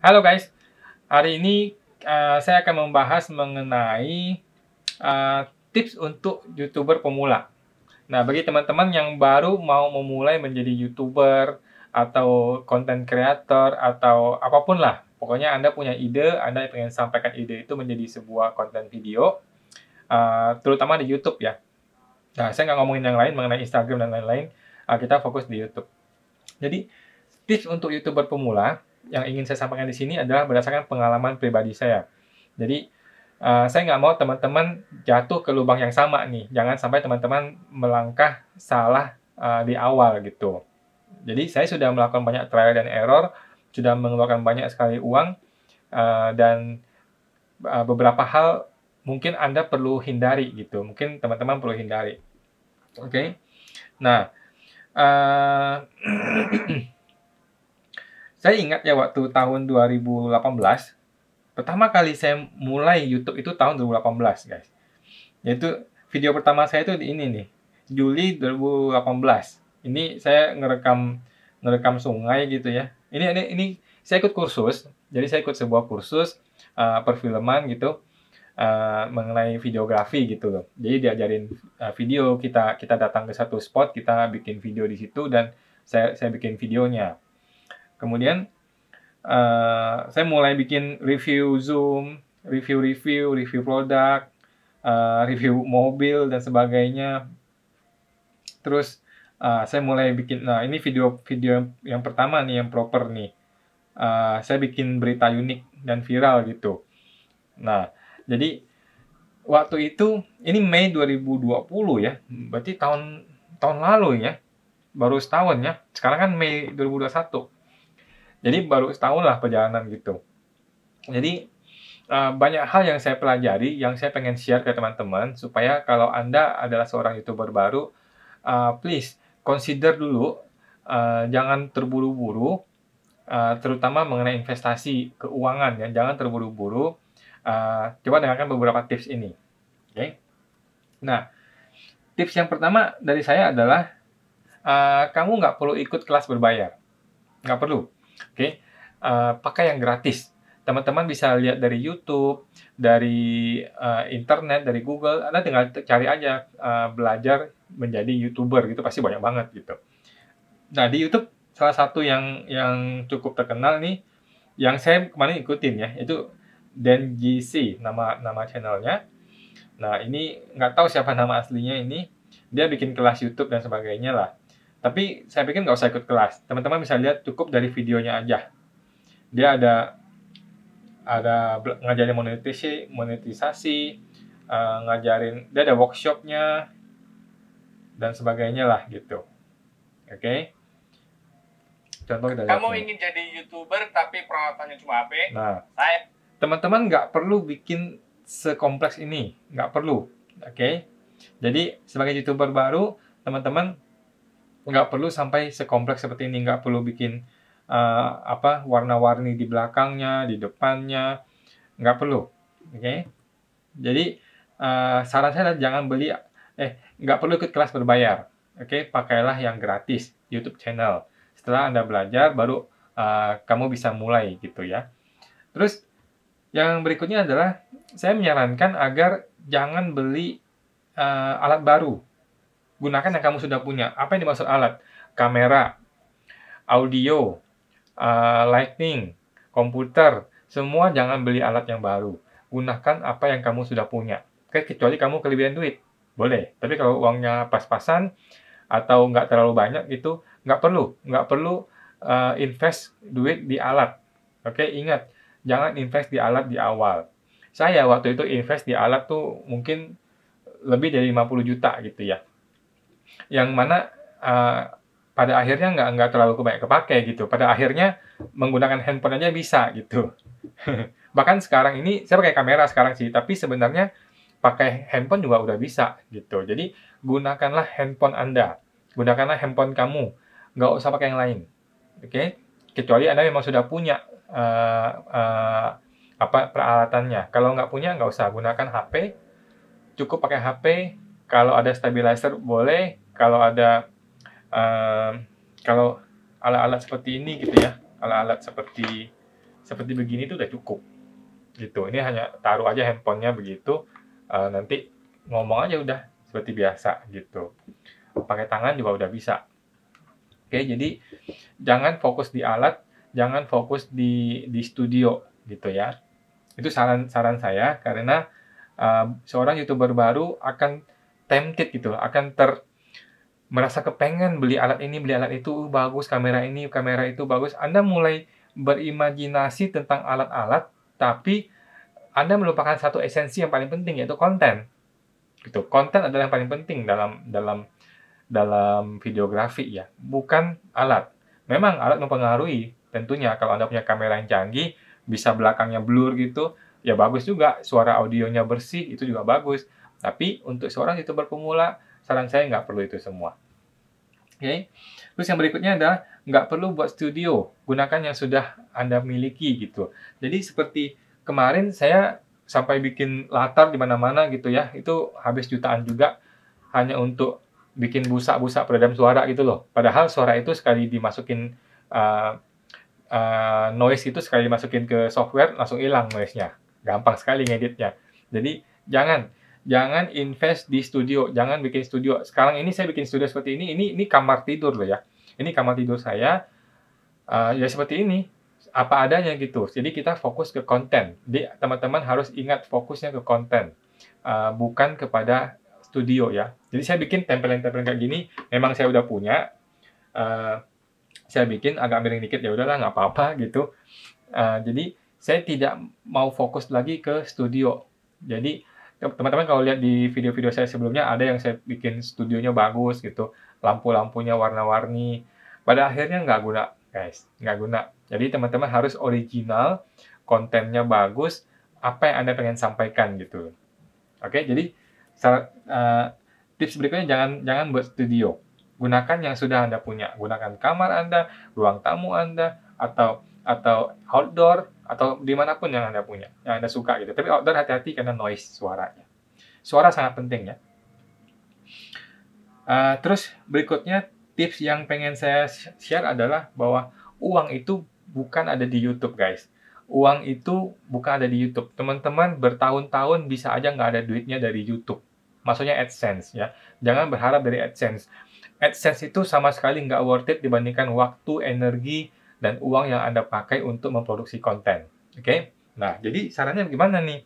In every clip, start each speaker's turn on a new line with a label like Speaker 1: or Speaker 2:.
Speaker 1: Halo guys, hari ini uh, saya akan membahas mengenai uh, tips untuk youtuber pemula. Nah, bagi teman-teman yang baru mau memulai menjadi youtuber atau content creator atau apapun lah, pokoknya Anda punya ide, Anda ingin sampaikan ide itu menjadi sebuah konten video, uh, terutama di YouTube ya. Nah, saya nggak ngomongin yang lain mengenai Instagram dan lain-lain, uh, kita fokus di YouTube. Jadi, tips untuk youtuber pemula yang ingin saya sampaikan di sini adalah berdasarkan pengalaman pribadi saya. Jadi uh, saya nggak mau teman-teman jatuh ke lubang yang sama nih. Jangan sampai teman-teman melangkah salah uh, di awal gitu. Jadi saya sudah melakukan banyak trial dan error, sudah mengeluarkan banyak sekali uang uh, dan uh, beberapa hal mungkin Anda perlu hindari gitu. Mungkin teman-teman perlu hindari. Oke. Okay? Nah, uh, Saya ingat ya waktu tahun 2018, pertama kali saya mulai YouTube itu tahun 2018, guys. Yaitu video pertama saya itu ini nih, Juli 2018. Ini saya ngerekam ngerekam sungai gitu ya. Ini ini ini saya ikut kursus, jadi saya ikut sebuah kursus uh, perfilman gitu. Uh, mengenai videografi gitu loh. Jadi diajarin uh, video kita kita datang ke satu spot, kita bikin video di situ dan saya saya bikin videonya. Kemudian uh, saya mulai bikin review Zoom, review-review, review produk, uh, review mobil dan sebagainya. Terus uh, saya mulai bikin, nah ini video-video yang, pertama nih yang proper nih. Uh, saya bikin berita unik dan viral gitu. Nah, jadi waktu itu ini Mei 2020 ya. Berarti tahun tahun lalu ya. Baru setahun ya. Sekarang kan Mei 2021. Jadi baru setahun lah perjalanan gitu. Jadi uh, banyak hal yang saya pelajari, yang saya pengen share ke teman-teman supaya kalau anda adalah seorang youtuber baru, uh, please consider dulu, uh, jangan terburu-buru, uh, terutama mengenai investasi keuangan ya, jangan terburu-buru. Uh, coba dengarkan beberapa tips ini, oke? Okay? Nah, tips yang pertama dari saya adalah uh, kamu nggak perlu ikut kelas berbayar, nggak perlu. Oke, okay? uh, eh, pakai yang gratis. Teman-teman bisa lihat dari YouTube, dari uh, internet, dari Google. Anda tinggal cari aja uh, belajar menjadi youtuber gitu pasti banyak banget gitu. Nah di YouTube salah satu yang yang cukup terkenal nih, yang saya kemarin ikutin ya itu Dan GC nama nama channelnya. Nah ini nggak tahu siapa nama aslinya ini. Dia bikin kelas YouTube dan sebagainya lah tapi saya pikir nggak usah ikut kelas. Teman-teman bisa lihat cukup dari videonya aja. Dia ada ada ngajarin monetisasi, monetisasi, uh, ngajarin, dia ada workshopnya dan sebagainya lah gitu. Oke. Okay? Contoh kita Kamu ingin jadi youtuber tapi peralatannya cuma HP? Nah, teman-teman nggak perlu bikin sekompleks ini, nggak perlu. Oke. Okay? Jadi sebagai youtuber baru, teman-teman nggak perlu sampai sekompleks seperti ini nggak perlu bikin uh, apa warna-warni di belakangnya di depannya nggak perlu oke okay? jadi uh, saran saya jangan beli eh nggak perlu ikut kelas berbayar oke okay? pakailah yang gratis YouTube channel setelah anda belajar baru uh, kamu bisa mulai gitu ya terus yang berikutnya adalah saya menyarankan agar jangan beli uh, alat baru gunakan yang kamu sudah punya. Apa yang dimaksud alat? Kamera, audio, uh, eh, lighting, komputer, semua jangan beli alat yang baru. Gunakan apa yang kamu sudah punya. Oke, kecuali kamu kelebihan duit, boleh. Tapi kalau uangnya pas-pasan atau nggak terlalu banyak itu nggak perlu, nggak perlu uh, invest duit di alat. Oke, ingat jangan invest di alat di awal. Saya waktu itu invest di alat tuh mungkin lebih dari 50 juta gitu ya yang mana uh, pada akhirnya nggak nggak terlalu banyak kepake gitu. Pada akhirnya menggunakan handphone aja bisa gitu. Bahkan sekarang ini saya pakai kamera sekarang sih, tapi sebenarnya pakai handphone juga udah bisa gitu. Jadi gunakanlah handphone Anda, gunakanlah handphone kamu, nggak usah pakai yang lain, oke? Okay? Kecuali Anda memang sudah punya uh, uh, apa peralatannya. Kalau nggak punya nggak usah gunakan HP, cukup pakai HP kalau ada stabilizer boleh, kalau ada uh, kalau alat-alat seperti ini gitu ya, alat-alat seperti seperti begini itu udah cukup gitu. Ini hanya taruh aja handphonenya begitu, uh, nanti ngomong aja udah seperti biasa gitu. Pakai tangan juga udah bisa. Oke, jadi jangan fokus di alat, jangan fokus di di studio gitu ya. Itu saran saran saya karena uh, seorang youtuber baru akan tempted gitu akan ter merasa kepengen beli alat ini beli alat itu uh, bagus kamera ini kamera itu bagus anda mulai berimajinasi tentang alat-alat tapi anda melupakan satu esensi yang paling penting yaitu konten gitu konten adalah yang paling penting dalam dalam dalam videografi ya bukan alat memang alat mempengaruhi tentunya kalau anda punya kamera yang canggih bisa belakangnya blur gitu ya bagus juga suara audionya bersih itu juga bagus tapi untuk seorang youtuber pemula, saran saya nggak perlu itu semua. Oke. Okay? Terus yang berikutnya adalah nggak perlu buat studio, gunakan yang sudah Anda miliki gitu. Jadi seperti kemarin saya sampai bikin latar di mana-mana gitu ya, itu habis jutaan juga hanya untuk bikin busa-busa peredam suara gitu loh. Padahal suara itu sekali dimasukin uh, uh, noise itu sekali dimasukin ke software langsung hilang noise-nya. Gampang sekali ngeditnya. Jadi jangan jangan invest di studio, jangan bikin studio. Sekarang ini saya bikin studio seperti ini, ini ini kamar tidur loh ya. Ini kamar tidur saya, uh, ya seperti ini, apa adanya gitu. Jadi kita fokus ke konten. Jadi teman-teman harus ingat fokusnya ke konten, uh, bukan kepada studio ya. Jadi saya bikin tempelan-tempelan kayak gini, memang saya udah punya. Uh, saya bikin agak miring dikit ya udahlah nggak apa-apa gitu. Uh, jadi saya tidak mau fokus lagi ke studio. Jadi teman-teman kalau lihat di video-video saya sebelumnya ada yang saya bikin studionya bagus gitu lampu-lampunya warna-warni pada akhirnya nggak guna guys nggak guna jadi teman-teman harus original kontennya bagus apa yang anda pengen sampaikan gitu oke jadi uh, tips berikutnya jangan jangan buat studio gunakan yang sudah anda punya gunakan kamar anda ruang tamu anda atau atau outdoor atau dimanapun yang Anda punya, yang Anda suka gitu. Tapi outdoor hati-hati karena noise suaranya. Suara sangat penting ya. Uh, terus berikutnya tips yang pengen saya share adalah bahwa uang itu bukan ada di YouTube guys. Uang itu bukan ada di YouTube. Teman-teman bertahun-tahun bisa aja nggak ada duitnya dari YouTube. Maksudnya AdSense ya. Jangan berharap dari AdSense. AdSense itu sama sekali nggak worth it dibandingkan waktu, energi, dan uang yang Anda pakai untuk memproduksi konten. Oke? Okay? Nah, jadi sarannya gimana nih?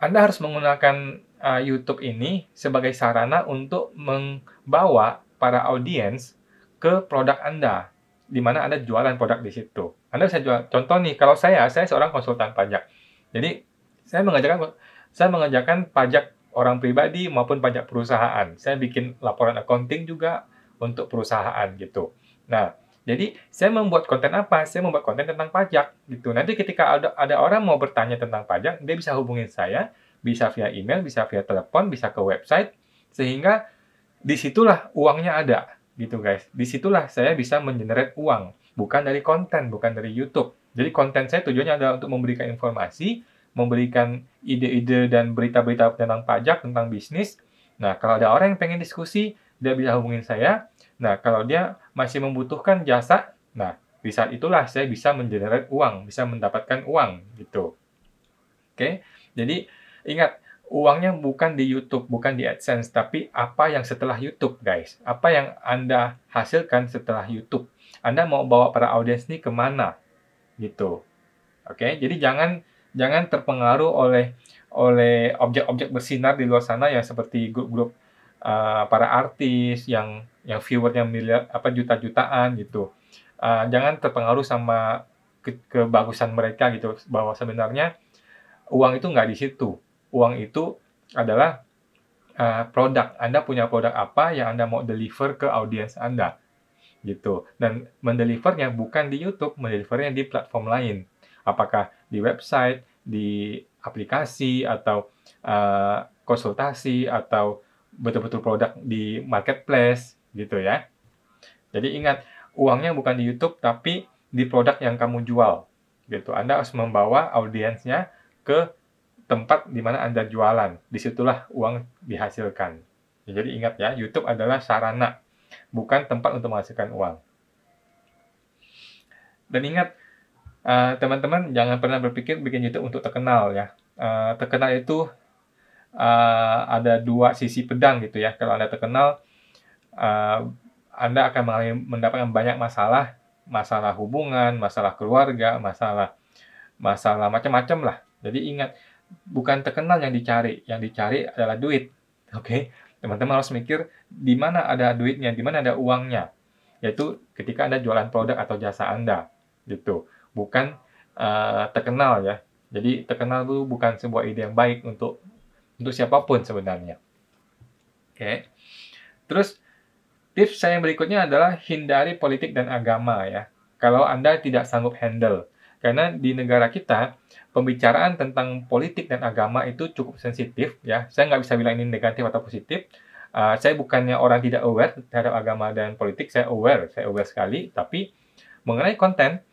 Speaker 1: Anda harus menggunakan uh, YouTube ini sebagai sarana untuk membawa para audiens ke produk Anda, di mana Anda jualan produk di situ. Anda bisa jual. Contoh nih, kalau saya, saya seorang konsultan pajak. Jadi, saya mengajarkan saya mengajarkan pajak orang pribadi maupun pajak perusahaan. Saya bikin laporan accounting juga untuk perusahaan gitu. Nah, jadi saya membuat konten apa? Saya membuat konten tentang pajak gitu. Nanti ketika ada ada orang mau bertanya tentang pajak, dia bisa hubungin saya, bisa via email, bisa via telepon, bisa ke website sehingga disitulah uangnya ada gitu guys. Disitulah saya bisa mengenerate uang, bukan dari konten, bukan dari YouTube. Jadi konten saya tujuannya adalah untuk memberikan informasi, memberikan ide-ide dan berita-berita tentang pajak, tentang bisnis. Nah, kalau ada orang yang pengen diskusi, dia bisa hubungin saya Nah, kalau dia masih membutuhkan jasa, nah di saat itulah saya bisa mengenerate uang, bisa mendapatkan uang gitu. Oke, jadi ingat uangnya bukan di YouTube, bukan di AdSense, tapi apa yang setelah YouTube, guys. Apa yang Anda hasilkan setelah YouTube. Anda mau bawa para audiens ini kemana, gitu. Oke, jadi jangan jangan terpengaruh oleh oleh objek-objek bersinar di luar sana ya seperti grup-grup uh, para artis yang yang viewernya miliar apa juta-jutaan gitu. Uh, jangan terpengaruh sama ke kebagusan mereka gitu bahwa sebenarnya uang itu nggak di situ. Uang itu adalah uh, produk. Anda punya produk apa yang Anda mau deliver ke audiens Anda gitu. Dan mendelivernya bukan di YouTube, mendelivernya di platform lain. Apakah di website, di aplikasi atau uh, konsultasi atau betul-betul produk di marketplace gitu ya. Jadi ingat, uangnya bukan di YouTube tapi di produk yang kamu jual. Gitu. Anda harus membawa audiensnya ke tempat di mana Anda jualan. Disitulah uang dihasilkan. jadi ingat ya, YouTube adalah sarana, bukan tempat untuk menghasilkan uang. Dan ingat, eh, teman-teman uh, jangan pernah berpikir bikin YouTube untuk terkenal ya. Uh, terkenal itu uh, ada dua sisi pedang gitu ya. Kalau Anda terkenal, uh, Anda akan mendapatkan banyak masalah, masalah hubungan, masalah keluarga, masalah masalah macam-macam lah. Jadi ingat, bukan terkenal yang dicari, yang dicari adalah duit. Oke, okay? teman-teman harus mikir di mana ada duitnya, di mana ada uangnya. Yaitu ketika Anda jualan produk atau jasa Anda gitu. Bukan uh, terkenal ya. Jadi terkenal itu bukan sebuah ide yang baik untuk untuk siapapun sebenarnya. Oke. Okay. Terus Tips saya yang berikutnya adalah hindari politik dan agama ya. Kalau Anda tidak sanggup handle. Karena di negara kita, pembicaraan tentang politik dan agama itu cukup sensitif ya. Saya nggak bisa bilang ini negatif atau positif. Uh, saya bukannya orang tidak aware terhadap agama dan politik, saya aware, saya aware sekali. Tapi mengenai konten,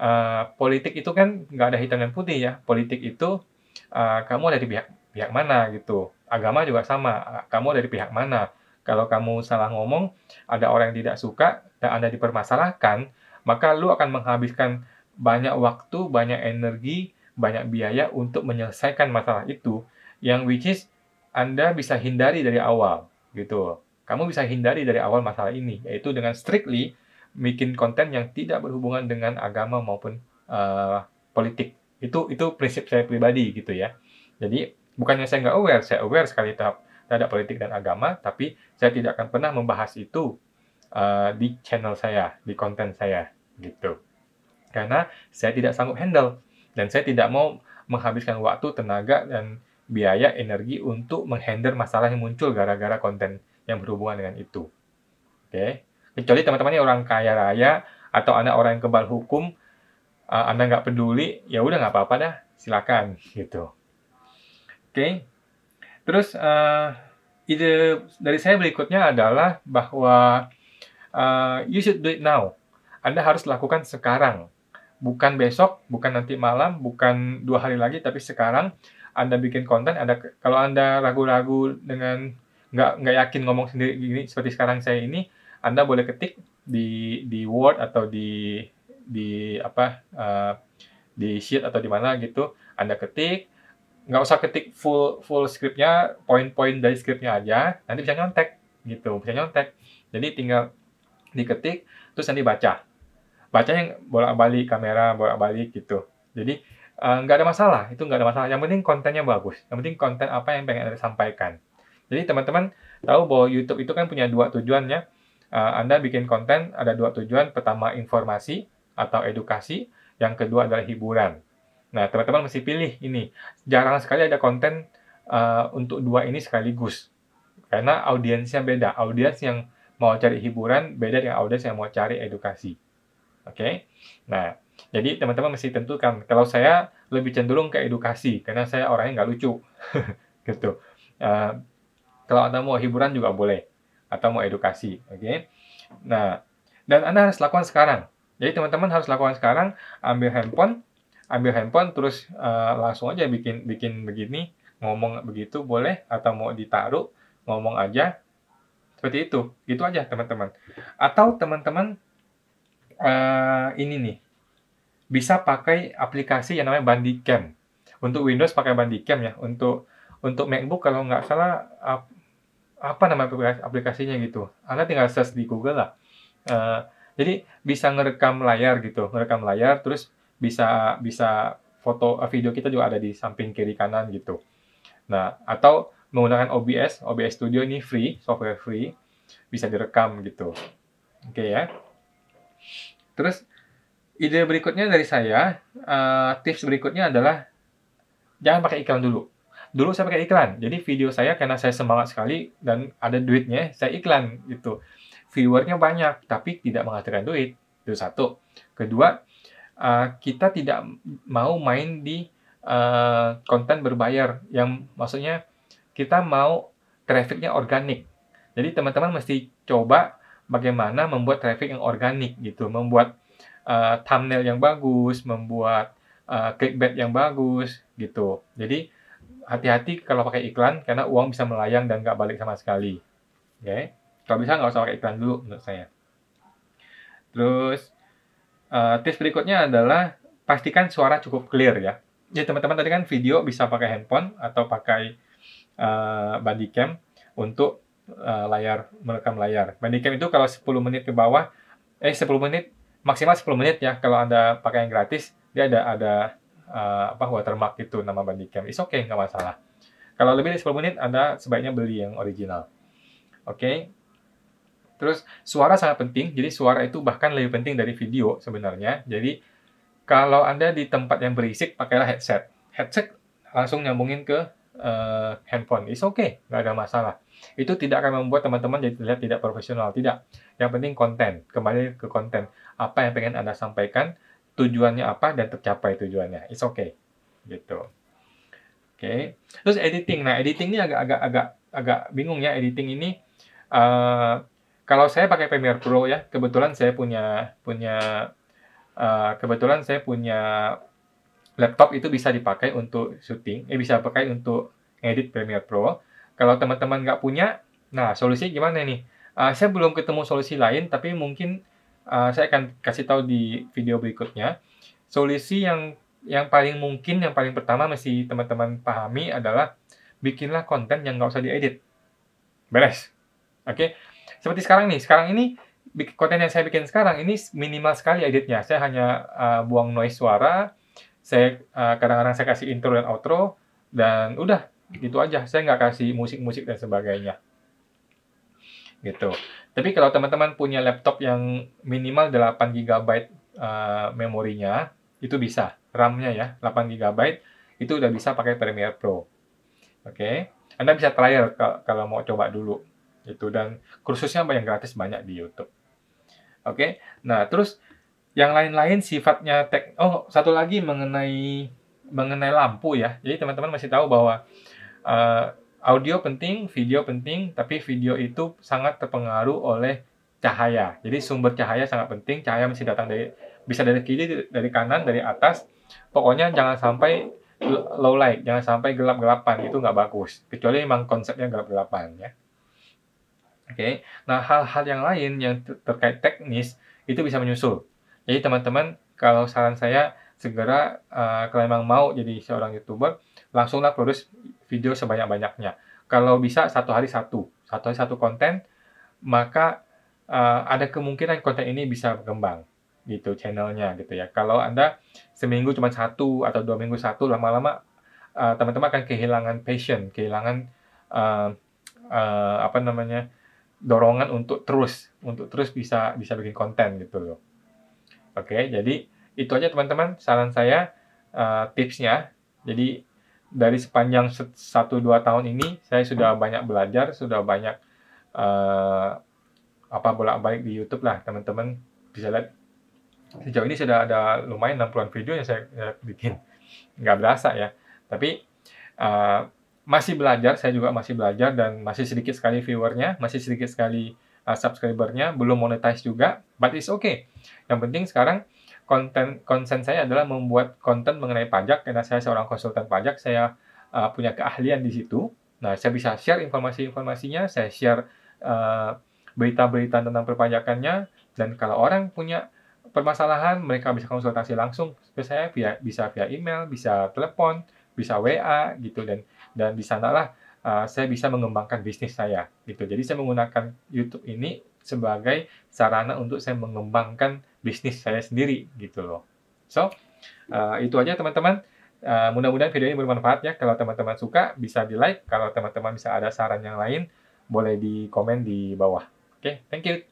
Speaker 1: uh, politik itu kan nggak ada hitam dan putih ya. Politik itu uh, kamu dari pihak pihak mana gitu. Agama juga sama, kamu dari pihak mana kalau kamu salah ngomong, ada orang yang tidak suka, dan Anda dipermasalahkan, maka lu akan menghabiskan banyak waktu, banyak energi, banyak biaya untuk menyelesaikan masalah itu yang which is Anda bisa hindari dari awal gitu. Kamu bisa hindari dari awal masalah ini yaitu dengan strictly bikin konten yang tidak berhubungan dengan agama maupun uh, politik. Itu itu prinsip saya pribadi gitu ya. Jadi bukannya saya nggak aware, saya aware sekali tahap terhadap politik dan agama, tapi saya tidak akan pernah membahas itu uh, di channel saya, di konten saya, gitu. Karena saya tidak sanggup handle dan saya tidak mau menghabiskan waktu, tenaga dan biaya energi untuk menghandle masalah yang muncul gara-gara konten yang berhubungan dengan itu. Oke. Okay? Kecuali teman-temannya orang kaya raya atau anak orang yang kebal hukum, uh, Anda nggak peduli, ya udah nggak apa-apa dah, silakan gitu. Oke. Okay? Terus uh, ide dari saya berikutnya adalah bahwa uh, you should do it now. Anda harus lakukan sekarang, bukan besok, bukan nanti malam, bukan dua hari lagi, tapi sekarang Anda bikin konten. Anda kalau Anda ragu-ragu dengan nggak nggak yakin ngomong sendiri gini seperti sekarang saya ini, Anda boleh ketik di di Word atau di di apa uh, di sheet atau di mana gitu. Anda ketik, nggak usah ketik full full scriptnya poin-poin dari scriptnya aja nanti bisa nyontek gitu bisa nyontek jadi tinggal diketik terus nanti baca baca yang bolak-balik kamera bolak-balik gitu jadi eh, nggak uh, ada masalah itu nggak ada masalah yang penting kontennya bagus yang penting konten apa yang pengen anda sampaikan jadi teman-teman tahu bahwa YouTube itu kan punya dua tujuannya uh, eh, anda bikin konten ada dua tujuan pertama informasi atau edukasi yang kedua adalah hiburan Nah, teman-teman mesti pilih ini. Jarang sekali ada konten uh, untuk dua ini sekaligus. Karena audiensnya beda. Audiens yang mau cari hiburan beda dengan audiens yang mau cari edukasi. Oke? Okay? Nah, jadi teman-teman mesti tentukan. Kalau saya lebih cenderung ke edukasi karena saya orangnya nggak lucu. gitu. Uh, kalau Anda mau hiburan juga boleh atau mau edukasi, oke? Okay? Nah, dan Anda harus lakukan sekarang. Jadi teman-teman harus lakukan sekarang, ambil handphone, ambil handphone terus uh, langsung aja bikin bikin begini ngomong begitu boleh atau mau ditaruh ngomong aja seperti itu gitu aja teman-teman atau teman-teman uh, ini nih bisa pakai aplikasi yang namanya Bandicam untuk Windows pakai Bandicam ya untuk untuk MacBook kalau nggak salah uh, apa nama aplikasinya gitu. Anda tinggal search di Google lah. Uh, jadi bisa ngerekam layar gitu, ngerekam layar terus bisa bisa foto eh, video kita juga ada di samping kiri kanan gitu. Nah, atau menggunakan OBS, OBS Studio ini free, software free, bisa direkam gitu. Oke okay, ya. Terus ide berikutnya dari saya, uh, tips berikutnya adalah jangan pakai iklan dulu. Dulu saya pakai iklan, jadi video saya karena saya semangat sekali dan ada duitnya, saya iklan gitu. Viewernya banyak, tapi tidak menghasilkan duit. Itu satu. Kedua, Eh, kita tidak mau main di uh, konten berbayar yang maksudnya kita mau trafficnya organik. Jadi teman-teman mesti coba bagaimana membuat traffic yang organik gitu, membuat uh, thumbnail yang bagus, membuat uh, clickbait yang bagus gitu. Jadi hati-hati kalau pakai iklan karena uang bisa melayang dan nggak balik sama sekali. Oke, okay? kalau bisa nggak usah pakai iklan dulu menurut saya. Terus Uh, tips berikutnya adalah pastikan suara cukup clear ya. Jadi teman-teman tadi kan video bisa pakai handphone atau pakai uh, eh, body untuk uh, layar merekam layar. Body itu kalau 10 menit ke bawah, eh 10 menit maksimal 10 menit ya kalau anda pakai yang gratis dia ada ada uh, apa watermark itu nama body cam. It's okay nggak masalah. Kalau lebih dari 10 menit anda sebaiknya beli yang original. Oke. Okay? Terus suara sangat penting, jadi suara itu bahkan lebih penting dari video sebenarnya. Jadi kalau Anda di tempat yang berisik, pakailah headset. Headset langsung nyambungin ke uh, handphone. It's okay, nggak ada masalah. Itu tidak akan membuat teman-teman jadi terlihat tidak profesional. Tidak. Yang penting konten. Kembali ke konten. Apa yang pengen Anda sampaikan, tujuannya apa, dan tercapai tujuannya. It's okay. Gitu. Oke. Okay. Terus editing. Nah, editing ini agak-agak agak bingung ya. Editing ini uh, kalau saya pakai Premiere Pro ya, kebetulan saya punya punya uh, kebetulan saya punya laptop itu bisa dipakai untuk syuting, eh bisa pakai untuk edit Premiere Pro. Kalau teman-teman nggak punya, nah solusinya gimana nih? Uh, saya belum ketemu solusi lain, tapi mungkin uh, saya akan kasih tahu di video berikutnya. Solusi yang yang paling mungkin, yang paling pertama masih teman-teman pahami adalah bikinlah konten yang nggak usah diedit. Beres. Oke, okay? seperti sekarang nih sekarang ini konten yang saya bikin sekarang ini minimal sekali editnya saya hanya uh, buang noise suara saya kadang ah, kadang-kadang saya kasih intro dan outro dan udah gitu aja saya nggak kasih musik-musik dan sebagainya gitu tapi kalau teman-teman punya laptop yang minimal 8 GB uh, memorinya itu bisa RAM-nya ya 8 GB itu udah bisa pakai Premiere Pro oke okay? Anda bisa trial ya, kalau mau coba dulu itu dan kursusnya yang gratis banyak di YouTube. Oke, okay? nah terus yang lain-lain sifatnya tek. Oh satu lagi mengenai mengenai lampu ya. Jadi teman-teman masih tahu bahwa uh, audio penting, video penting, tapi video itu sangat terpengaruh oleh cahaya. Jadi sumber cahaya sangat penting. Cahaya mesti datang dari bisa dari kiri, dari kanan, dari atas. Pokoknya jangan sampai low light, jangan sampai gelap-gelapan itu nggak bagus. Kecuali memang konsepnya gelap-gelapan ya. Oke. Okay? Nah, hal-hal yang lain yang terkait teknis itu bisa menyusul. Jadi teman-teman, kalau saran saya segera uh, kalau memang mau jadi seorang youtuber, langsunglah produce video sebanyak-banyaknya. Kalau bisa satu hari satu, satu hari satu konten, maka uh, ada kemungkinan konten ini bisa berkembang gitu channelnya gitu ya. Kalau anda seminggu cuma satu atau dua minggu satu, lama-lama eh, teman-teman uh, akan kehilangan passion, kehilangan uh, uh, apa namanya dorongan untuk terus untuk terus bisa bisa bikin konten gitu loh. Oke, jadi itu aja teman-teman saran saya uh, tipsnya. Jadi dari sepanjang 1-2 tahun ini saya sudah banyak belajar, sudah banyak uh, apa bolak-balik di YouTube lah teman-teman bisa lihat sejauh ini sudah ada lumayan 60-an video yang saya, saya bikin nggak berasa ya tapi uh, masih belajar, saya juga masih belajar dan masih sedikit sekali viewernya, masih sedikit sekali uh, subscribernya, belum monetize juga, but it's okay. Yang penting sekarang konten konsen saya adalah membuat konten mengenai pajak karena saya seorang konsultan pajak, saya uh, punya keahlian di situ. Nah, saya bisa share informasi-informasinya, saya share berita ah, berita-berita tentang perpajakannya dan kalau orang punya permasalahan, mereka bisa konsultasi langsung ke saya via bisa via email, bisa telepon, bisa WA gitu dan dan di sanalah uh, saya bisa mengembangkan bisnis saya gitu. Jadi saya menggunakan YouTube ini sebagai sarana untuk saya mengembangkan bisnis saya sendiri gitu loh. So uh, itu aja teman-teman. Uh, mudah-mudahan video ini bermanfaat ya. Kalau teman-teman suka bisa di like. Kalau teman-teman bisa ada saran yang lain boleh di komen di bawah. Oke, okay, thank you.